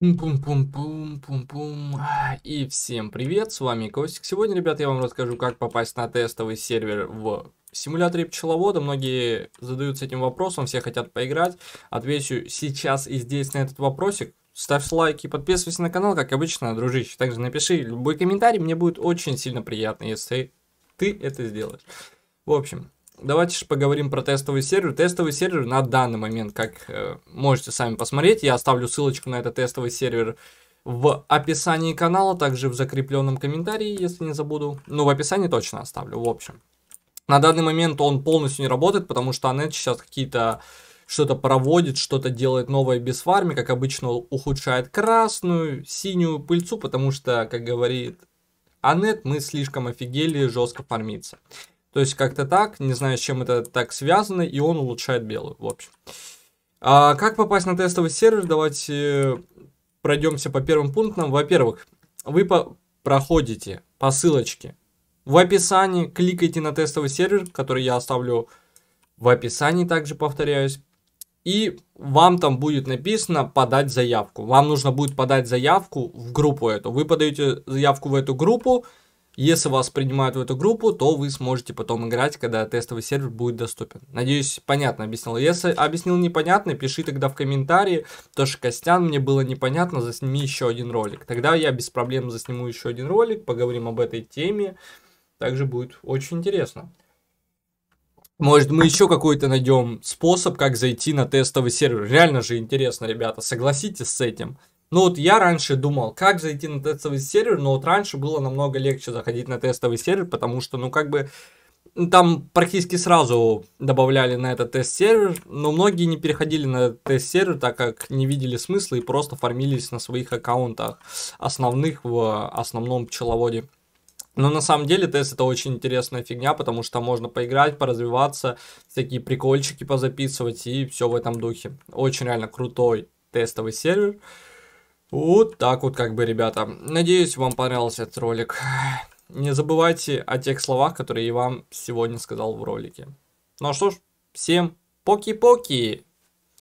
пум пум пум пум пум И всем привет, с вами Костик. Сегодня, ребят, я вам расскажу, как попасть на тестовый сервер в симуляторе пчеловода. Многие задаются этим вопросом, все хотят поиграть. Отвечу сейчас и здесь на этот вопросик. Ставь лайк и подписывайся на канал, как обычно, дружище. Также напиши любой комментарий, мне будет очень сильно приятно, если ты это сделаешь. В общем, давайте же поговорим про тестовый сервер. Тестовый сервер на данный момент, как э, можете сами посмотреть, я оставлю ссылочку на этот тестовый сервер в описании канала, также в закрепленном комментарии, если не забуду. Ну, в описании точно оставлю, в общем. На данный момент он полностью не работает, потому что Анет сейчас какие-то что-то проводит, что-то делает новое без фарми, как обычно ухудшает красную, синюю пыльцу, потому что, как говорит Анет, мы слишком офигели жестко фармиться. То есть как-то так, не знаю, с чем это так связано, и он улучшает белую, в общем. А как попасть на тестовый сервер? Давайте пройдемся по первым пунктам. Во-первых, вы по проходите по ссылочке в описании, кликайте на тестовый сервер, который я оставлю в описании, также повторяюсь. И вам там будет написано подать заявку. Вам нужно будет подать заявку в группу эту. Вы подаете заявку в эту группу, если вас принимают в эту группу, то вы сможете потом играть, когда тестовый сервер будет доступен. Надеюсь, понятно объяснил. Если объяснил непонятно, пиши тогда в комментарии, то что Костян, мне было непонятно, засними еще один ролик. Тогда я без проблем засниму еще один ролик, поговорим об этой теме. Также будет очень интересно. Может, мы еще какой-то найдем способ, как зайти на тестовый сервер. Реально же интересно, ребята, согласитесь с этим. Ну вот я раньше думал, как зайти на тестовый сервер, но вот раньше было намного легче заходить на тестовый сервер, потому что, ну как бы, там практически сразу добавляли на этот тест-сервер, но многие не переходили на тест-сервер, так как не видели смысла и просто фармились на своих аккаунтах основных в основном пчеловоде. Но на самом деле тест это очень интересная фигня, потому что можно поиграть, поразвиваться, всякие прикольчики позаписывать и все в этом духе. Очень реально крутой тестовый сервер. Вот так вот, как бы, ребята. Надеюсь, вам понравился этот ролик. Не забывайте о тех словах, которые я вам сегодня сказал в ролике. Ну а что ж, всем поки-поки!